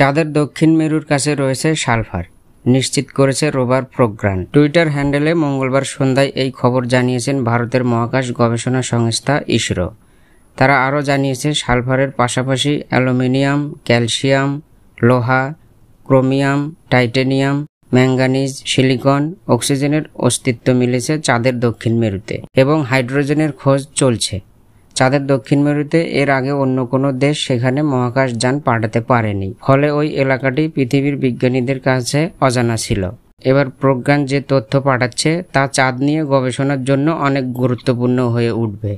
চাঁদের দক্ষিণ মেরুর কাছে রয়েছে সালফার নিশ্চিত করেছে রোভার প্রোগ্রাম টুইটার হ্যান্ডেলে মঙ্গলবার সন্ধ্যায় এই খবর জানিয়েছেন ভারতের মহাকাশ গবেষণা সংস্থা ইসরো তারা আরও জানিয়েছে সালফারের পাশাপাশি অ্যালুমিনিয়াম ক্যালসিয়াম লোহা ক্রোমিয়াম টাইটেনিয়াম ম্যাঙ্গানিজ সিলিকন অক্সিজেনের অস্তিত্ব মিলেছে চাঁদের দক্ষিণ মেরুতে এবং হাইড্রোজেনের খোঁজ চলছে চাঁদের দক্ষিণ মেরুতে এর আগে অন্য কোনো দেশ সেখানে মহাকাশ যান পাঠাতে পারেনি ফলে ওই এলাকাটি পৃথিবীর বিজ্ঞানীদের কাছে অজানা ছিল এবার প্রজ্ঞান যে তথ্য পাঠাচ্ছে তা চাঁদ নিয়ে গবেষণার জন্য অনেক গুরুত্বপূর্ণ হয়ে উঠবে